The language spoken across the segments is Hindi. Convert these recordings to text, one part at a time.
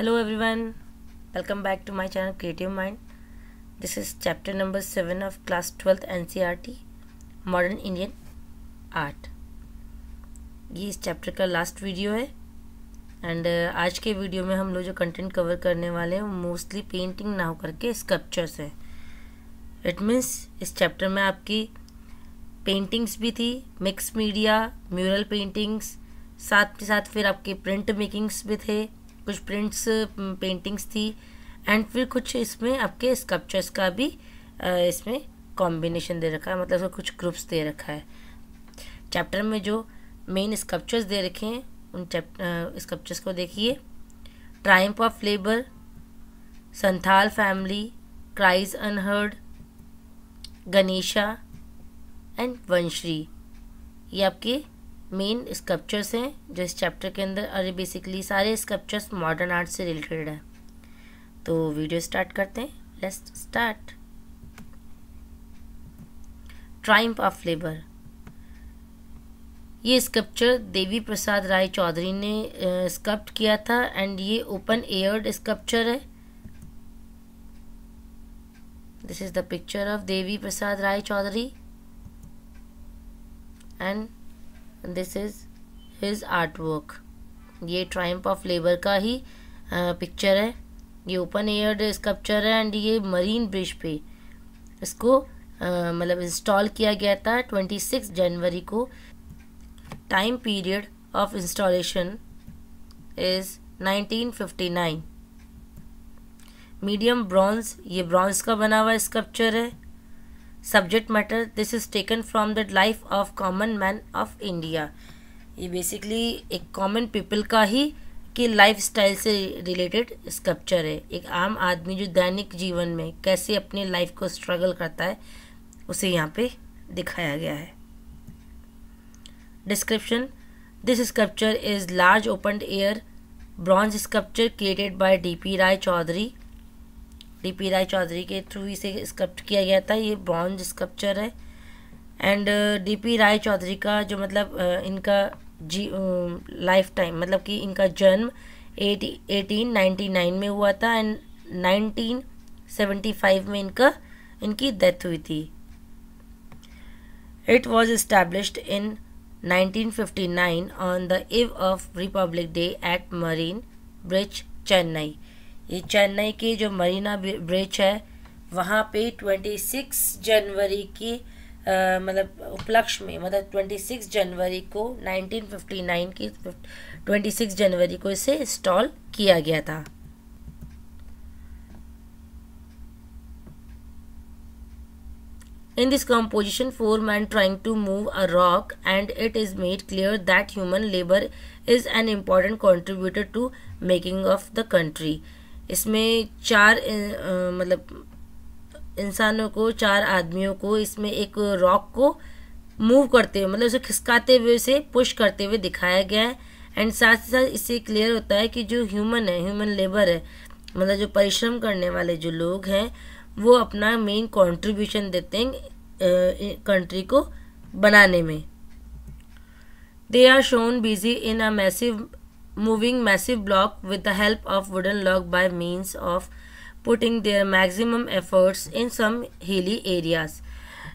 Hello everyone welcome back to my channel creative mind this is chapter number seven of class twelfth NCERT modern Indian art ये इस चैप्टर का लास्ट वीडियो है एंड uh, आज के वीडियो में हम लोग जो कंटेंट कवर करने वाले हैं मोस्टली पेंटिंग ना होकर के स्कल्पचर्स हैं इट मीन्स इस चैप्टर में आपकी पेंटिंग्स भी थी मिक्स मीडिया म्यूरल पेंटिंग्स साथ के साथ फिर आपके प्रिंट मेकिंग्स भी थे कुछ प्रिंट्स पेंटिंग्स थी एंड फिर कुछ इसमें आपके स्कल्पचर्स का भी इसमें कॉम्बिनेशन दे रखा है मतलब उसका कुछ ग्रुप्स दे रखा है चैप्टर में जो मेन स्कल्पचर्स दे रखे हैं उन स्कल्पचर्स को देखिए triumph of labour Santhal family cries unheard Ganesha and Vanshri ये आपके मेन स्कल्पचर्स हैं जो इस चैप्टर के अंदर और बेसिकली सारे स्कल्पचर्स मॉडर्न आर्ट से रिलेटेड है तो वीडियो स्टार्ट करते हैं let's start triumph of labour ये स्कल्पचर देवी प्रसाद राय चौधरी ने स्कल्प्ट किया था एंड ये ओपन एयर्ड स्कल्पचर है this is the picture of Devi Prasad Roy Chowdhury and this is his artwork ये ट्राइम्प ऑफ लेबर का ही पिक्चर है ये ओपन एयर स्कल्पचर है एंड ये मरीन ब्रिज पे इसको मतलब इंस्टॉल किया गया था ट्वेंटी सिक्स जनवरी को time period of installation is nineteen fifty nine medium bronze ये ब्रॉन्ज का बना हुआ स्कल्पचर है subject matter this is taken from the life of common man of India ये बेसिकली एक कॉमन पीपल का ही कि स्टाइल से रिलेटेड स्कल्पचर है एक आम आदमी जो दैनिक जीवन में कैसे अपनी लाइफ को स्ट्रगल करता है उसे यहाँ पे दिखाया गया है description this sculpture is large open air bronze sculpture created by D P Roy Chowdhury D P Roy Chowdhury के थ्रू इसे स्कप्ट किया गया था ये ब्रॉन्ज स्कप्चर है and D P Roy Chowdhury का जो मतलब uh, इनका जी लाइफ um, टाइम मतलब कि इनका जन्म एटीन नाइन्टी नाइन में हुआ था एंड नाइनटीन सेवेंटी फाइव में इनका इनकी डेथ हुई थी established in nineteen fifty 1959 on the eve of Republic Day at marine bridge Chennai ये चेन्नई के जो मरीना ब्रिज है वहाँ पे ट्वेंटी सिक्स जनवरी की मतलब उपलक्ष में मतलब ट्वेंटी जनवरी को नाइनटीन की ट्वेंटी जनवरी को इसे इंस्टॉल किया गया था in this composition four man trying to move a rock and it is made clear that human labour is an important contributor to making of the country इसमें चार इन, आ, मतलब इंसानों को चार आदमियों को इसमें एक रॉक को मूव करते हुए मतलब उसे खिसकाते हुए उसे पुश करते हुए दिखाया गया है एंड साथ ही साथ इससे क्लियर होता है कि जो ह्यूमन है ह्यूमन लेबर है मतलब जो परिश्रम करने वाले जो लोग हैं वो अपना मेन कंट्रीब्यूशन देते हैं कंट्री को बनाने में they are shown busy in a massive moving massive block with the help of wooden log by means of putting their maximum efforts in some hilly areas.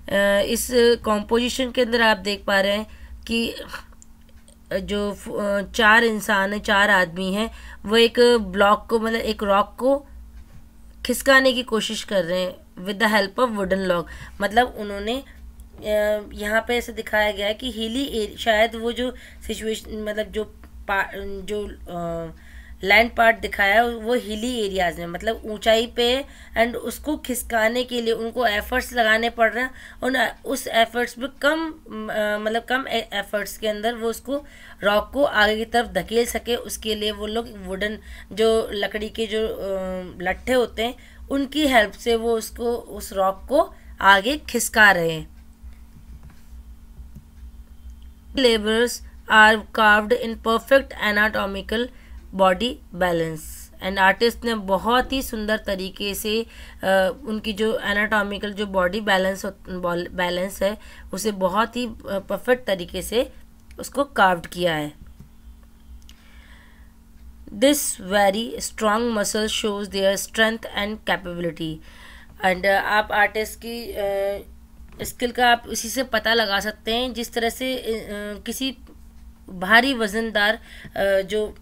Uh, इस कॉम्पोजिशन uh, के अंदर आप देख पा रहे हैं कि uh, जो uh, चार इंसान हैं चार आदमी हैं वो एक ब्लॉक को मतलब एक रॉक को खिसकाने की कोशिश कर रहे हैं with the help of wooden log मतलब उन्होंने यहाँ पे ऐसे दिखाया गया है कि हिली शायद वो जो सिचुएशन मतलब जो जो लैंड पार्ट दिखाया है वो हिली एरियाज में मतलब ऊंचाई पे एंड उसको खिसकाने के लिए उनको एफर्ट्स लगाने पड़ रहे हैं उन उस एफर्ट्स में कम मतलब कम एफर्ट्स के अंदर वो उसको रॉक को आगे की तरफ धकेल सके उसके लिए वो लोग वुडन जो लकड़ी के जो लट्ठे होते हैं उनकी हेल्प से वो उसको उस रॉक को आगे खिसका रहे हैं labours are carved in perfect anatomical body balance and artist ने बहुत ही सुंदर तरीके से आ, उनकी जो एनाटॉमिकल जो बॉडी बैलेंस बैलेंस है उसे बहुत ही परफेक्ट तरीके से उसको कार्व्ड किया है this very strong muscle shows their strength and capability and आप आर्टिस्ट की स्किल का आप इसी से पता लगा सकते हैं जिस तरह से uh, किसी भारी वज़नदार जो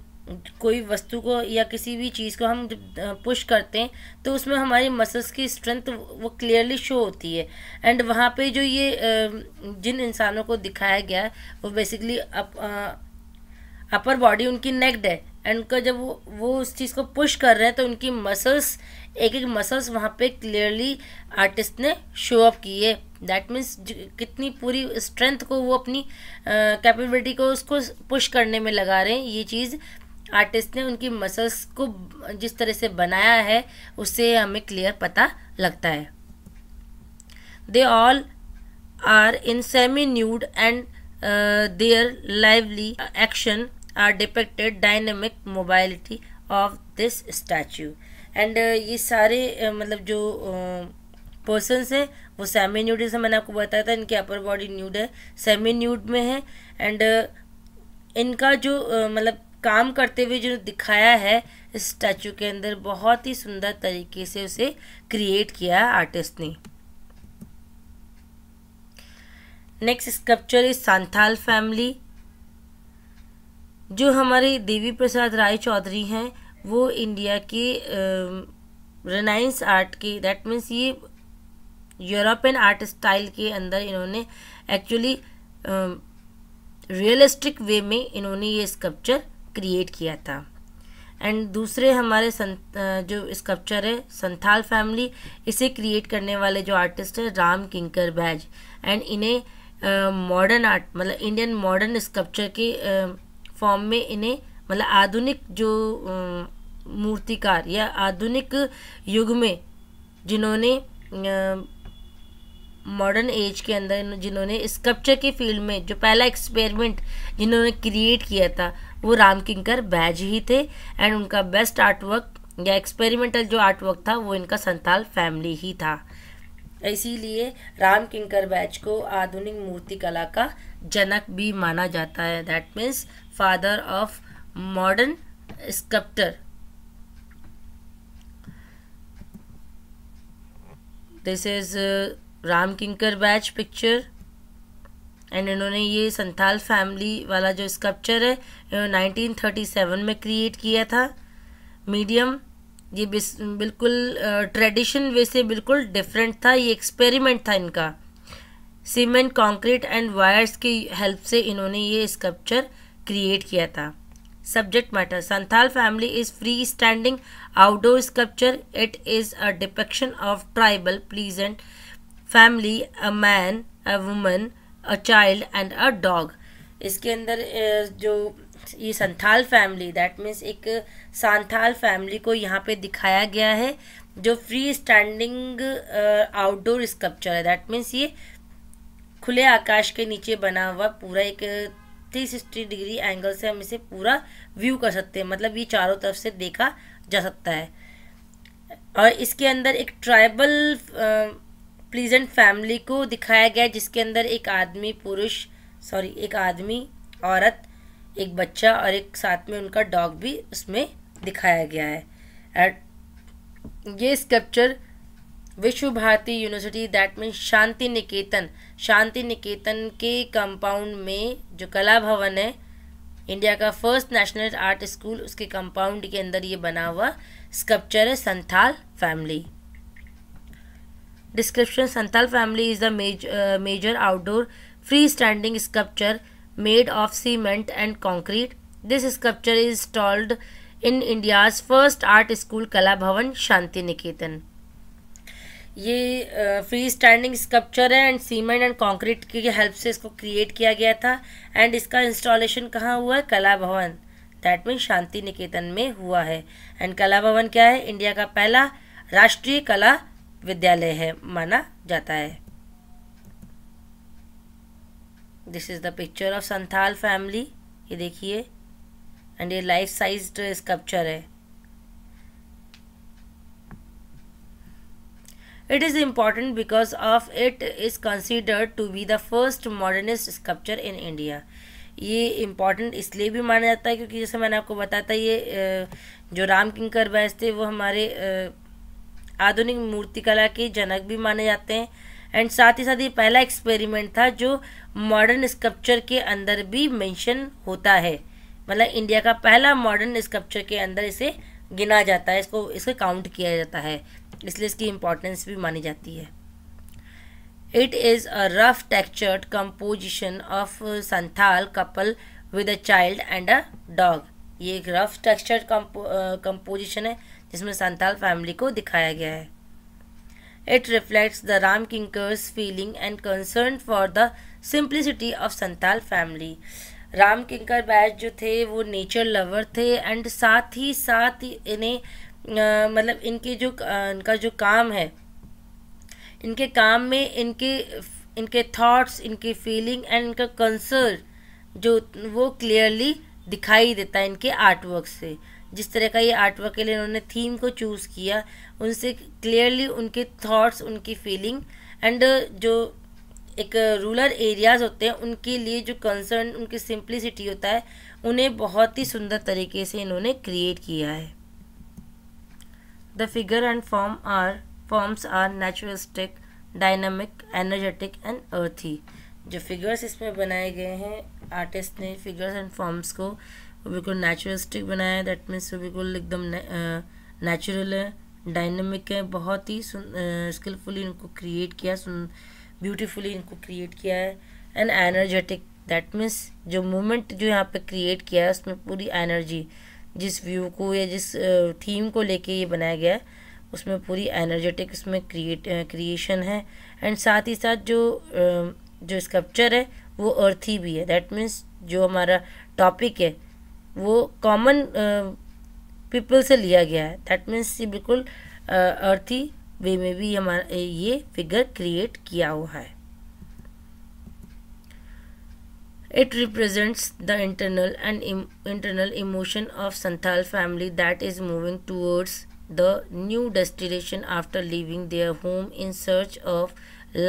कोई वस्तु को या किसी भी चीज़ को हम पुश करते हैं तो उसमें हमारी मसल्स की स्ट्रेंथ वो क्लियरली शो होती है एंड वहाँ पे जो ये जिन इंसानों को दिखाया गया है वो बेसिकली अप अपर बॉडी उनकी नेक्ड है एंड का जब वो वो उस चीज़ को पुश कर रहे हैं तो उनकी मसल्स एक एक मसल्स वहाँ पे क्लियरली आर्टिस्ट ने शो अप किए दैट मीन्स कितनी पूरी स्ट्रेंथ को वो अपनी कैपेबिलिटी uh, को उसको पुश करने में लगा रहे हैं ये चीज़ आर्टिस्ट ने उनकी मसल्स को जिस तरह से बनाया है उससे हमें क्लियर पता लगता है they all are in semi nude and their lively action are depicted dynamic mobility of this statue and ये सारे uh, मतलब जो पर्सनस uh, हैं वो सेमी न्यूड जैसे मैंने आपको बताया था इनकी अपर बॉडी न्यूड है सेमी न्यूड में है एंड uh, इनका जो uh, मतलब काम करते हुए जो दिखाया है इस स्टैचू के अंदर बहुत ही सुंदर तरीके से उसे क्रिएट किया है आर्टिस्ट ने next sculpture is Santhal family जो हमारे देवी प्रसाद राय चौधरी हैं वो इंडिया के रिलायंस आर्ट के दैट मीन्स ये यूरोपियन आर्ट स्टाइल के अंदर इन्होंने एक्चुअली रियलिस्टिक वे में इन्होंने ये स्कल्पचर क्रिएट किया था एंड दूसरे हमारे संत जो स्कल्पचर है संथाल फैमिली इसे क्रिएट करने वाले जो आर्टिस्ट है राम किंकर बैज एंड इन्हें मॉडर्न आर्ट मतलब इंडियन मॉडर्न स्कल्पचर के uh, फॉर्म में इन्हें मतलब आधुनिक जो मूर्तिकार या आधुनिक युग में जिन्होंने मॉडर्न एज के अंदर जिन्होंने स्कल्पचर की फील्ड में जो पहला एक्सपेरिमेंट जिन्होंने क्रिएट किया था वो राम किंकर बैज ही थे एंड उनका बेस्ट आर्टवर्क या एक्सपेरिमेंटल जो आर्टवर्क था वो इनका संताल फैमिली ही था इसीलिए राम किंकर बैच को आधुनिक मूर्ति कला का जनक भी माना जाता है that means father of modern sculptor this is Ram Kinkar Baij picture and इन्होंने ये संथाल फैमिली वाला जो स्कप्चर है इन्होंने 1937 में क्रिएट किया था मीडियम ये बिल्कुल ट्रेडिशन uh, वे से बिल्कुल डिफरेंट था ये एक्सपेरिमेंट था इनका सीमेंट कंक्रीट एंड वायर्स की हेल्प से इन्होंने ये स्कप्चर क्रिएट किया था subject matter Santhal family is free standing outdoor sculpture it is a depiction of tribal pleasant family a man a woman a child and a dog इसके अंदर जो ये संथाल फैमिली दैट मीन्स एक सांथाल फैमिली को यहाँ पे दिखाया गया है जो फ्री स्टैंडिंग आउटडोर स्कल्पचर है दैट मीन्स ये खुले आकाश के नीचे बना हुआ पूरा एक थ्री सिक्सटी डिग्री एंगल से हम इसे पूरा व्यू कर सकते हैं मतलब ये चारों तरफ से देखा जा सकता है और इसके अंदर एक ट्राइबल प्लीजेंट फैमिली को दिखाया गया है जिसके अंदर एक आदमी पुरुष सॉरी एक आदमी औरत एक बच्चा और एक साथ में उनका डॉग भी उसमें दिखाया गया है एट ये sculpture Vishwa Bharati university that means Shanti Niketan Shanti Niketan के कंपाउंड में जो कला भवन है इंडिया का फर्स्ट नेशनल आर्ट स्कूल उसके कंपाउंड के अंदर ये बना हुआ स्कल्पचर है Santhal family description Santhal family is the major outdoor free standing sculpture made of cement and concrete this sculpture is installed in India's first art school Kala Bhavan Shanti Niketan ये फ्री स्टैंडिंग स्कल्पचर है एंड सीमेंट एंड कंक्रीट की हेल्प से इसको क्रिएट किया गया था एंड इसका इंस्टॉलेशन कहाँ हुआ है कला भवन दैट मीन शांति निकेतन में हुआ है एंड कला भवन क्या है इंडिया का पहला राष्ट्रीय कला विद्यालय है माना जाता है this is the picture of Santhal family ये देखिए एंड ये लाइफ साइज स्कल्पचर है It is important because of it is considered to be the first modernist sculpture in India. ये इम्पॉर्टेंट इसलिए भी माना जाता है क्योंकि जैसे मैंने आपको बताया था ये जो राम किंकर बैस थे वो हमारे आधुनिक मूर्तिकला के जनक भी माने जाते हैं एंड साथ ही साथ ये पहला एक्सपेरिमेंट था जो मॉडर्न स्कल्पचर के अंदर भी मेंशन होता है मतलब इंडिया का पहला मॉडर्न स्कल्पचर के अंदर इसे गिना जाता है इसको इसको काउंट किया जाता है इसलिए इसकी इम्पोर्टेंस भी मानी जाती है it is a rough textured composition of Santhal couple with a child and a dog ये एक रफ टेक्स्चर्ड कंपोजिशन है जिसमें संथाल फैमिली को दिखाया गया है it reflects the Ram Kinkar's feeling and concern for the simplicity of Santhal family Ram Kinkar Baij जो थे वो नेचर लवर थे एंड साथ ही साथ इन्हें मतलब इनके जो इनका जो काम है इनके काम में इनके इनके थॉट्स इनकी फीलिंग एंड इनका कंसर्न जो वो क्लियरली दिखाई देता है इनके आर्टवर्क से जिस तरह का ये आर्टवर्क के लिए इन्होंने थीम को चूज़ किया उनसे क्लियरली उनके थॉट्स उनकी फीलिंग एंड जो एक रूरल एरियाज होते हैं उनके लिए जो कंसर्न उनकी सिंप्लिसिटी होता है उन्हें बहुत ही सुंदर तरीके से इन्होंने क्रिएट किया है The figure and form are forms are naturalistic, dynamic, energetic and earthy. जो फिगर्स इसमें बनाए गए हैं आर्टिस्ट ने फिगर्स एंड फॉर्म्स को वो बिल्कुल नेचुरलिस्टिक बनाया है दैट मीन्स वो बिल्कुल एकदम नेचुरल है डायनामिक है बहुत ही स्किलफुली इनको क्रिएट किया सुन ब्यूटीफुली इनको क्रिएट किया है एंड एनर्जेटिक दैट मीन्स जो मोमेंट जो यहाँ पे क्रिएट किया है उसमें पूरी एनर्जी जिस व्यू को या जिस थीम को लेके ये बनाया गया है उसमें पूरी एनर्जेटिक इसमें क्रिएट क्रिएशन है एंड साथ ही साथ जो जो स्कल्पचर है वो अर्थी भी है दैट मीन्स जो हमारा टॉपिक है वो कॉमन पीपल से लिया गया है दैट मीन्स ये बिल्कुल अर्थी वे में भी हमारा ये फिगर क्रिएट किया हुआ है It represents the internal and Im internal emotion of Santhal family that is moving towards the new destination after leaving their home in search of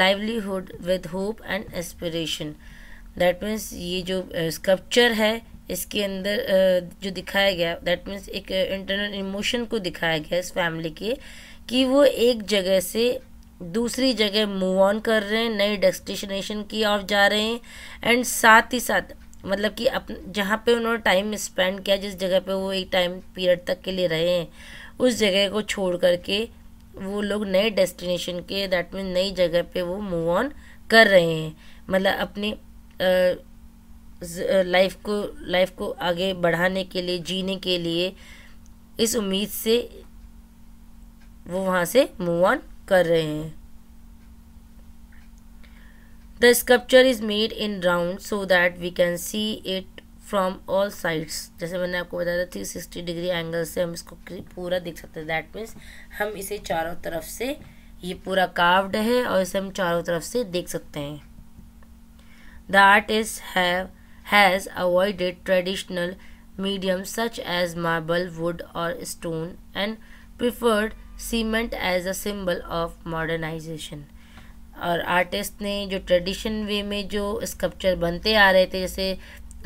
livelihood with hope and aspiration. that means ye jo uh, sculpture hai iske andar uh, jo dikhaya gaya that means ek uh, internal emotion ko dikhaya gaya is family ke ki wo ek jagah se दूसरी जगह मूव ऑन कर रहे हैं नए डेस्टिनेशन की ओर जा रहे हैं एंड साथ ही साथ मतलब कि अप जहाँ पे उन्होंने टाइम स्पेंड किया जिस जगह पे वो एक टाइम पीरियड तक के लिए रहे हैं उस जगह को छोड़ करके वो लोग नए डेस्टिनेशन के दैट मीन नई जगह पे वो मूव ऑन कर रहे हैं मतलब अपनी लाइफ को लाइफ को आगे बढ़ाने के लिए जीने के लिए इस उम्मीद से वो वहाँ से मूव ऑन कर रहे हैं the sculpture is made in round so that we can see it from all sides जैसे मैंने आपको बताया था थ्री सिक्सटी डिग्री एंगल से हम इसको पूरा देख सकते हैं दैट मीन्स हम इसे चारों तरफ से ये पूरा कार्व्ड है और इसे हम चारों तरफ से देख सकते हैं the artist has avoided traditional medium such as marble wood और stone and preferred cement as a symbol of modernization और आर्टिस्ट ने जो ट्रेडिशन वे में जो स्कल्पचर बनते आ रहे थे जैसे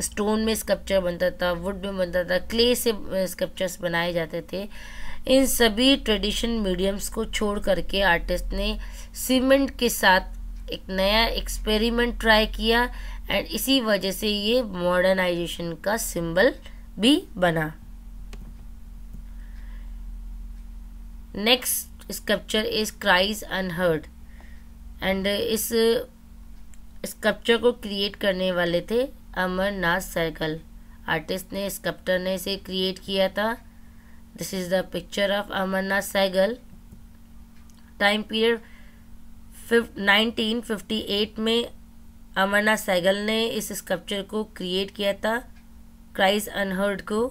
स्टोन में स्कल्पचर बनता था वुड में बनता था क्ले से स्कल्पचर्स बनाए जाते थे इन सभी ट्रेडिशन मीडियम्स को छोड़ करके आर्टिस्ट ने सीमेंट के साथ एक नया एक्सपेरिमेंट ट्राई किया एंड इसी वजह से ये मॉडर्नाइजेशन का सिंबल भी बना next sculpture is cries unheard and इस स्कप्चर को क्रिएट करने वाले थे अमरनाथ सर्कल आर्टिस्ट ने स्कप्टर ने इसे क्रिएट किया था this is the picture of Amarnath Sehgal time period nineteen fifty eight में अमरनाथ सैगल ने इस स्कप्चर को क्रिएट किया था क्राइज अनहर्ड को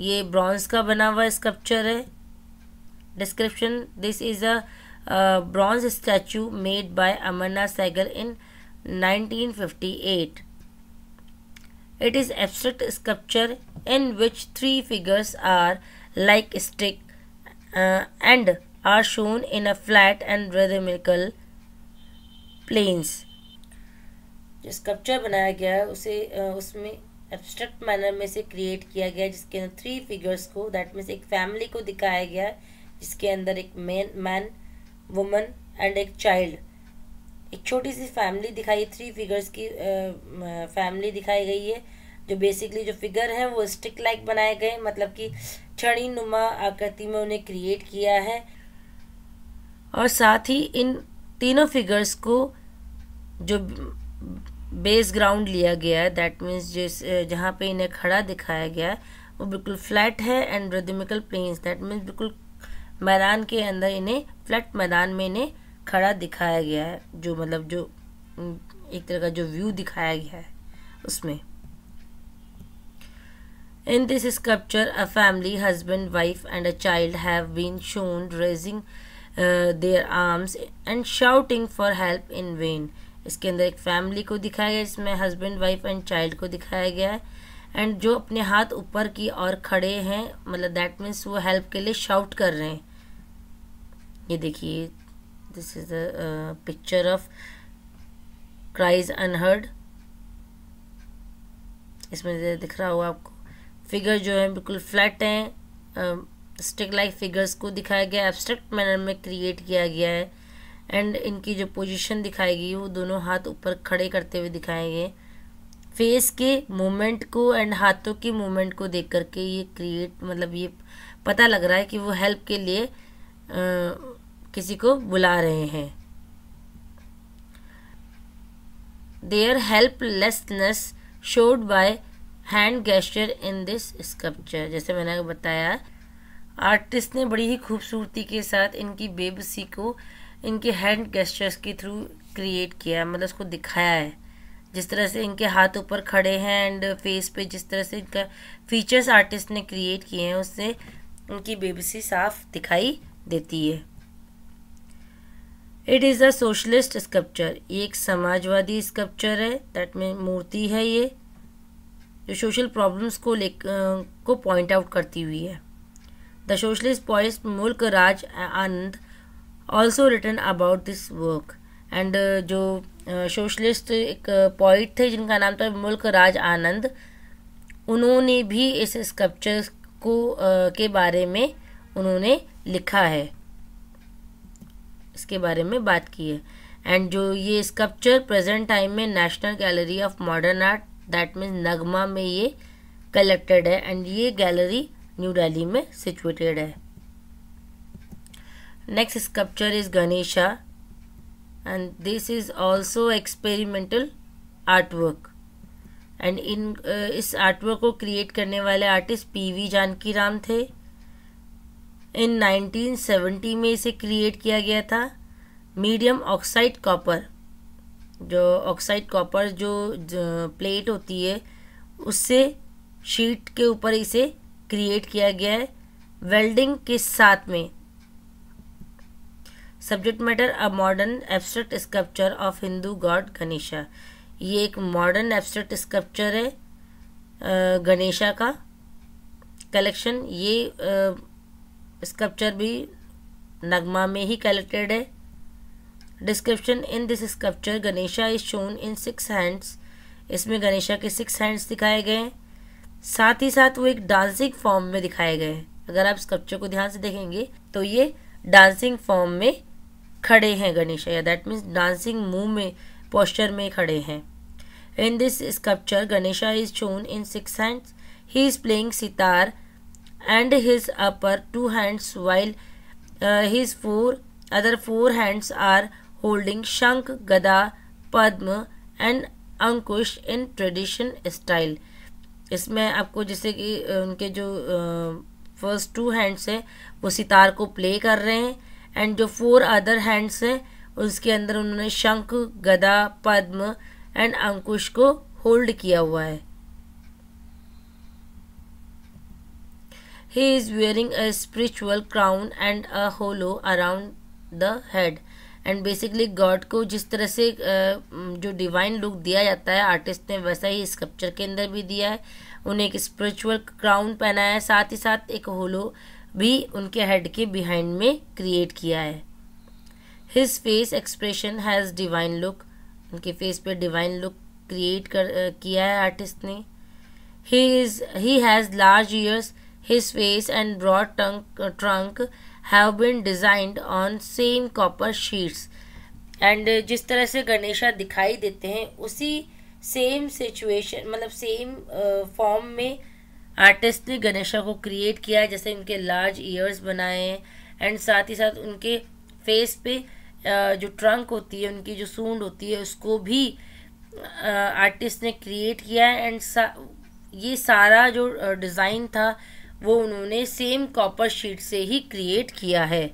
ये ब्रॉन्ज का बना हुआ स्कप्चर है description this is a uh, bronze statue made by amarna sagar in 1958 it is abstract sculpture in which three figures are like stick uh, and are shown in a flat and rhythmical planes जो स्कल्पचर बनाया गया है उसे उसमें एब्स्ट्रैक्ट मैनर में से क्रिएट किया गया है जिसके अंदर थ्री फिगर्स को दैट मीन्स एक फैमिली को दिखाया गया है इसके अंदर एक मैन मैन वुमन एंड एक चाइल्ड एक छोटी सी फैमिली दिखाई थ्री फिगर्स की फैमिली uh, दिखाई गई है जो बेसिकली जो फिगर हैं वो स्टिक लाइक बनाए गए मतलब कि छड़ी नुमा आकृति में उन्हें क्रिएट किया है और साथ ही इन तीनों फिगर्स को जो बेस ग्राउंड लिया गया है दैट मीन्स जिस जहाँ पे इन्हें खड़ा दिखाया गया है वो बिल्कुल फ्लैट है and rhythmical planes that means बिल्कुल मैदान के अंदर इन्हें फ्लैट मैदान में इन्हें खड़ा दिखाया गया है जो मतलब जो एक तरह का जो व्यू दिखाया गया है उसमें in this sculpture a family husband wife and a child have been shown raising their arms and shouting for help in vain इसके अंदर एक फैमिली को दिखाया गया इसमें हस्बैंड वाइफ एंड चाइल्ड को दिखाया गया है एंड जो अपने हाथ ऊपर की ओर खड़े हैं मतलब दैट मीन्स वो हेल्प के लिए शाउट कर रहे हैं ये देखिए this is a picture of cries unheard इसमें दिख रहा होगा आपको फिगर जो है बिल्कुल फ्लैट हैं स्टिक लाइक फिगर्स को दिखाया गया एब्स्ट्रैक्ट मैनर में क्रिएट किया गया है एंड इनकी जो पोजीशन दिखाई गई वो दोनों हाथ ऊपर खड़े करते हुए दिखाए गए फेस के मूवमेंट को एंड हाथों के मूवमेंट को देख करके ये क्रिएट मतलब ये पता लग रहा है कि वो हेल्प के लिए आ, किसी को बुला रहे हैं their helplessness showed by hand gesture in this sculpture जैसे मैंने बताया आर्टिस्ट ने बड़ी ही खूबसूरती के साथ इनकी बेबसी को इनके हैंड गेस्टर्स के थ्रू क्रिएट किया मतलब उसको दिखाया है जिस तरह से इनके हाथ ऊपर खड़े हैं एंड फेस पे जिस तरह से इनका फीचर्स आर्टिस्ट ने क्रिएट किए हैं उससे उनकी बेबसी साफ दिखाई देती है it is a socialist sculpture ये एक समाजवादी स्कल्पचर है दैट में मूर्ति है ये जो सोशल प्रॉब्लम्स को ले को पॉइंट आउट करती हुई है the socialist poet Mulk Raj Anand also written about this work and जो सोशलिस्ट एक पॉइट थे जिनका नाम था मुल्क राज आनंद उन्होंने भी इस स्कप्चर को के बारे में उन्होंने लिखा है इसके बारे में बात की है एंड जो ये स्कप्चर प्रेजेंट टाइम में national gallery of modern art that means NGMA में ये कलेक्टेड है एंड ये गैलरी न्यू दिल्ली में सिचुएटेड है next sculpture is Ganesha and this is also experimental artwork and in uh, इस आर्टवर्क को क्रिएट करने वाले आर्टिस्ट पी वी जानकी राम थे इन 1970 में इसे क्रिएट किया गया था मीडियम ऑक्साइड कॉपर जो ऑक्साइड कॉपर जो, जो प्लेट होती है उससे शीट के ऊपर इसे क्रिएट किया गया है वेल्डिंग के साथ में subject matter a modern abstract sculpture of Hindu god Ganesha ये एक मॉडर्न एब्स्ट्रैक्ट स्कल्पचर है गणेशा का कलेक्शन ये स्कल्पचर भी नगमा में ही कलेक्टेड है description in this sculpture Ganesha is shown in six hands इसमें गणेशा के सिक्स हैंड्स दिखाए गए हैं साथ ही साथ वो एक डांसिंग फॉर्म में दिखाए गए हैं अगर आप स्कल्पचर को ध्यान से देखेंगे तो ये डांसिंग फॉर्म में खड़े हैं या दैट मीन्स डांसिंग मूव में पोस्चर में खड़े हैं in this sculpture Ganesha is shown in six hands he is playing sitar and his upper two hands while his four other four hands are holding shankh gada padma and ankush in tradition style इसमें आपको जैसे कि uh, उनके जो फर्स्ट टू हैंड्स हैं वो सितार को प्ले कर रहे हैं एंड जो फोर अदर हैंड्स हैं उसके अंदर उन्होंने शंख गदा पद्म एंड अंकुश को होल्ड किया हुआ है he is wearing a spiritual crown and a halo around the head and basically god को जिस तरह से जो डिवाइन लुक दिया जाता है आर्टिस्ट ने वैसा ही स्कप्चर के अंदर भी दिया है उन्हें एक स्परिचुअल क्राउन पहनाया है साथ ही साथ एक होलो भी उनके हेड के बिहाइंड में क्रिएट किया है his face expression has divine look उनके फेस पे डिवाइन लुक क्रिएट कर किया है आर्टिस्ट ने he is he has large ears his face and broad trunk have been designed on same copper sheets and जिस तरह से गणेशा दिखाई देते हैं उसी सेम सिचुएशन मतलब सेम फॉर्म में आर्टिस्ट ने गणेशा को क्रिएट किया है जैसे इनके लार्ज ईयर्स बनाए हैं एंड साथ ही साथ उनके फेस पे जो ट्रंक होती है उनकी जो सूंड होती है उसको भी आर्टिस्ट ने क्रिएट किया है एंड सा, ये सारा जो डिज़ाइन था वो उन्होंने सेम कॉपर शीट से ही क्रिएट किया है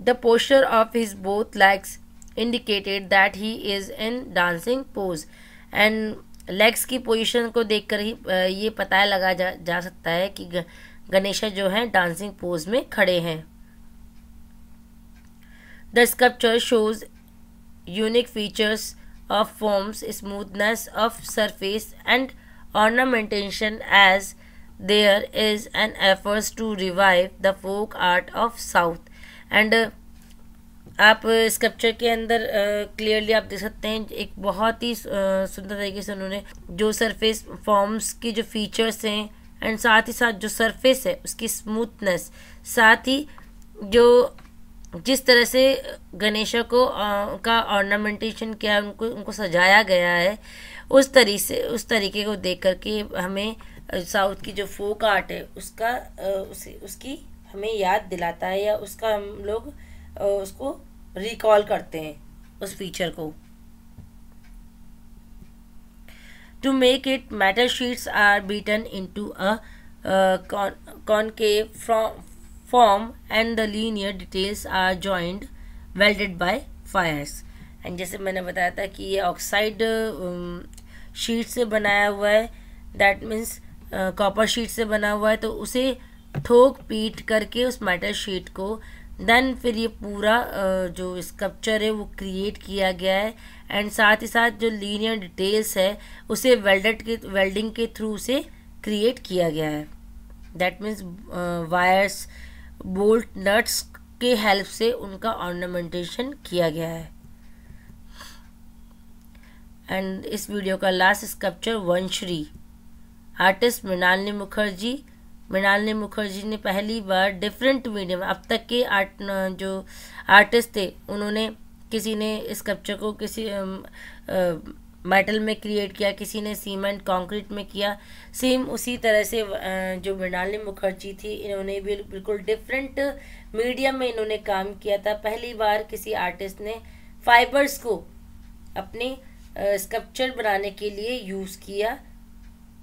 the posture of his both legs indicated that he is in dancing pose and legs की पोजीशन को देखकर ही ये पता लगा जा, जा सकता है कि गणेशा जो है डांसिंग पोज में खड़े हैं the sculpture shows unique features of forms smoothness of surface and ornamentation as there is an efforts to revive the folk art of south and आप इस के अंदर क्लियरली आप देख सकते हैं एक बहुत ही सुंदर तरीके से उन्होंने जो सरफेस फॉर्म्स की जो फीचर्स हैं एंड साथ ही साथ जो सरफेस है उसकी स्मूथनेस साथ ही जो जिस तरह से गणेशा को आ, का ऑर्नामेंटेशन किया उनको उनको सजाया गया है उस तरीके से उस तरीके को देख करके हमें साउथ की जो फोक आर्ट है उसका उस, उसकी हमें याद दिलाता है या उसका हम लोग उसको रिकॉल करते हैं उस फीचर को to make it metal sheets are beaten into a concave form and the linear details are joined welded by fires and जैसे मैंने बताया था कि ये ऑक्साइड शीट um, से बनाया हुआ है दैट मीन्स कॉपर शीट से बना हुआ है तो उसे ठोक पीट करके उस मेटल शीट को uh, देन फिर ये पूरा जो स्कप्चर है वो क्रिएट किया गया है एंड साथ ही साथ जो लीनियर डिटेल्स है उसे वेल्डेड के वेल्डिंग के थ्रू से क्रिएट किया गया है that means wires bolt nuts के हेल्प से उनका ऑर्नामेंटेशन किया गया है एंड इस वीडियो का last sculpture Vanashree artist Mrinalini Mukherjee Mrinalini Mukherjee ने पहली बार डिफरेंट मीडियम अब तक के आर्ट जो आर्टिस्ट थे उन्होंने किसी ने स्कल्पचर को किसी मेटल में क्रिएट किया किसी ने सीमेंट कंक्रीट में किया सेम उसी तरह से जो मृणालिनी मुखर्जी थी इन्होंने भी बिल्कुल डिफरेंट मीडियम में इन्होंने काम किया था पहली बार किसी आर्टिस्ट ने फाइबर्स को अपने स्कल्पचर बनाने के लिए यूज़ किया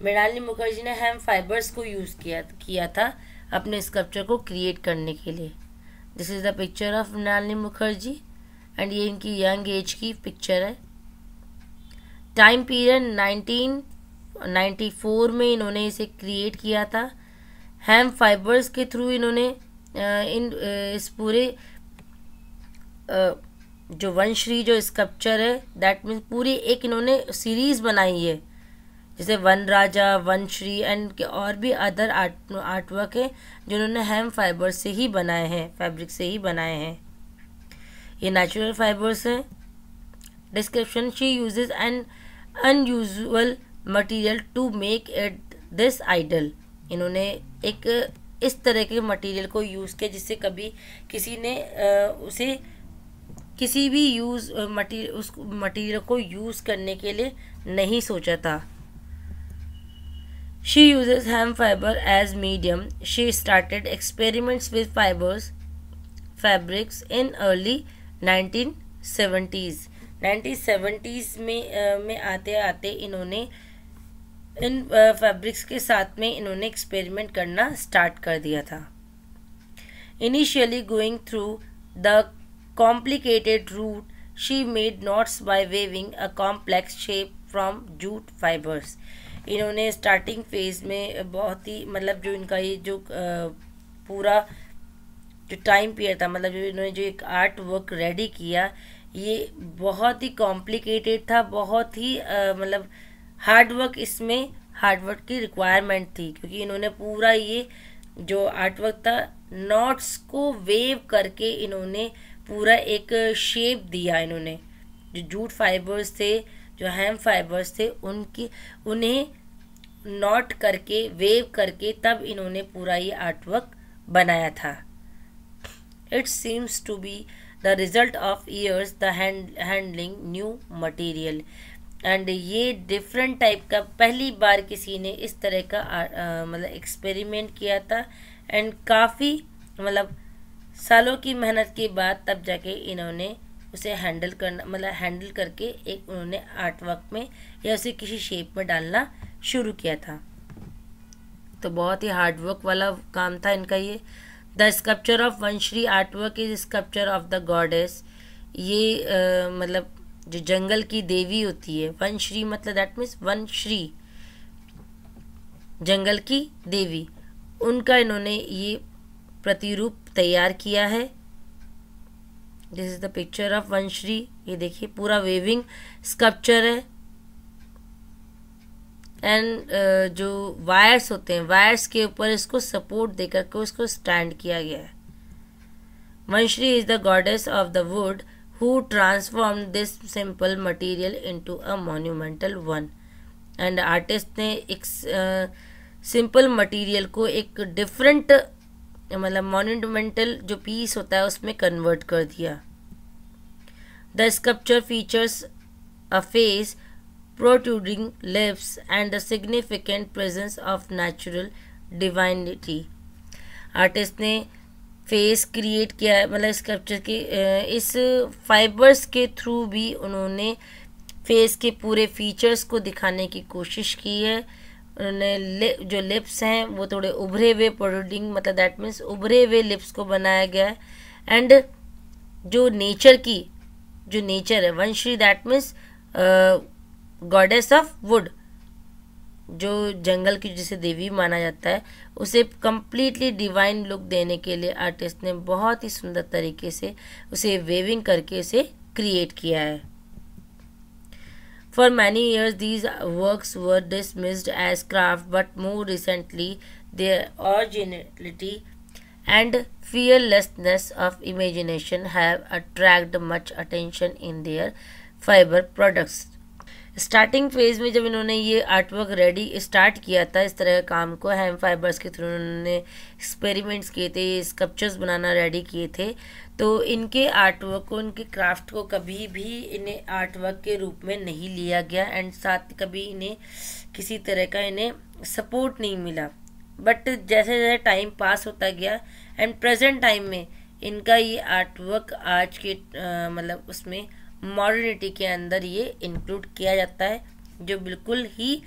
मृणाली मुखर्जी ने हेम फाइबर्स को यूज़ किया किया था अपने स्कल्पचर को क्रिएट करने के लिए this is the picture of Mrinali Mukherjee and ये इनकी यंग एज की पिक्चर है टाइम पीरियड फोर में इन्होंने इसे क्रिएट किया था हेम फाइबर्स के थ्रू इन्होंने इन इस पूरे जो वंश्री जो स्कल्पचर है दैट मीन्स पूरी एक इन्होंने सीरीज़ बनाई है जैसे वन राजा वन श्री एंड और भी अदर आर्ट आर्टवर्क है जिन्होंने हेम फाइबर से ही बनाए हैं फैब्रिक से ही बनाए हैं ये नेचुरल फाइबर्स हैं description she use and unusual material to make it this idol इन्होंने एक इस तरह के मटेरियल को यूज़ किया जिससे कभी किसी ने आ, उसे किसी भी यूज़ मटीरियल उस मटेरियल को यूज़ करने के लिए नहीं सोचा था She uses hemp fiber as medium. She started experiments with fibers fabrics in early 1970s. 1970s me में आते आते इन्होंने इन फैब्रिक्स uh, के साथ में इन्होंने एक्सपेरिमेंट करना स्टार्ट कर दिया था initially going through the complicated route she made knots by weaving a complex shape from jute fibers इन्होंने स्टार्टिंग फेज़ में बहुत ही मतलब जो इनका ये जो पूरा जो टाइम पीरियड था मतलब जो इन्होंने जो एक आर्ट वर्क रेडी किया ये बहुत ही कॉम्प्लिकेटेड था बहुत ही मतलब हार्ड वर्क इसमें हार्ड वर्क की रिक्वायरमेंट थी क्योंकि इन्होंने पूरा ये जो आर्ट वर्क था नॉट्स को वेव करके इन्होंने पूरा एक शेप दिया इन्होंने जो जूट फाइबर्स थे जो हैम फाइबर्स थे उनकी उन्हें नॉट करके वेव करके तब इन्होंने पूरा ये आर्टवर्क बनाया था it seems to be the result of years the handling new material and ये डिफरेंट टाइप का पहली बार किसी ने इस तरह का मतलब एक्सपेरिमेंट किया था एंड काफ़ी मतलब सालों की मेहनत के बाद तब जाके इन्होंने उसे हैंडल करना मतलब हैंडल करके एक उन्होंने आर्ट वर्क में या उसे किसी शेप में डालना शुरू किया था तो बहुत ही हार्ड वर्क वाला काम था इनका ये the sculpture of Vanashree art work is sculpture of the goddess ये uh, मतलब जो जंगल की देवी होती है वंशरी मतलब दैट मीन्स वनश्री जंगल की देवी उनका इन्होंने ये प्रतिरूप तैयार किया है this is the picture of Vanshri ये देखिए पूरा वेविंग स्कल्पचर है एंड uh, जो वायर्स होते हैं वायर्स के ऊपर इसको सपोर्ट देकर के उसको स्टैंड किया गया है Vanshri is the goddess of the wood who transform this simple material into a monumental one and artist ने एक सिंपल uh, मटीरियल को एक डिफरेंट मतलब मॉन्यूमेंटल जो पीस होता है उसमें कन्वर्ट कर दिया the sculpture features a face protruding lips and the significant presence of natural divinity artist ने फेस क्रिएट किया है मतलब स्कल्पचर के इस फाइबर्स के थ्रू भी उन्होंने फेस के पूरे फीचर्स को दिखाने की कोशिश की है उन्होंने जो लिप्स हैं वो थोड़े उभरे हुए प्रोडिंग मतलब दैट मीन्स उभरे हुए लिप्स को बनाया गया है एंड जो नेचर की जो नेचर है Vanshri that means goddess of wood जो जंगल की जिसे देवी माना जाता है उसे कम्प्लीटली डिवाइन लुक देने के लिए आर्टिस्ट ने बहुत ही सुंदर तरीके से उसे वेविंग करके उसे क्रिएट किया है For many years, these works were dismissed as craft, but more recently, their originality and fearlessness of imagination have attracted much attention in their fiber products. Starting phase में जब इन्होंने ये आर्टवर्क रेडी स्टार्ट किया था इस तरह का काम को हैम फाइबर्स के थ्रू इन्होंने एक्सपेरिमेंट्स किए थे स्कप्चर्स बनाना रेडी किए थे तो इनके आर्टवर्क को इनके क्राफ्ट को कभी भी इन्हें आर्टवर्क के रूप में नहीं लिया गया एंड साथ कभी इन्हें किसी तरह का इन्हें सपोर्ट नहीं मिला बट जैसे जैसे टाइम पास होता गया एंड प्रेजेंट टाइम में इनका ये आर्टवर्क आज के मतलब उसमें मॉडर्निटी के अंदर ये इंक्लूड किया जाता है जो बिल्कुल ही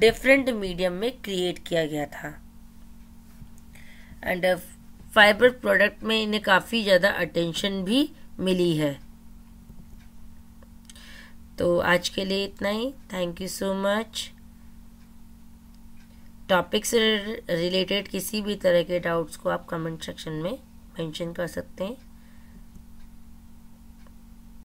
डिफरेंट मीडियम में क्रिएट किया गया था एंड फाइबर प्रोडक्ट में इन्हें काफ़ी ज़्यादा अटेंशन भी मिली है तो आज के लिए इतना ही thank you so much topic से रिलेटेड किसी भी तरह के डाउट्स को आप कमेंट सेक्शन में मेंशन कर सकते हैं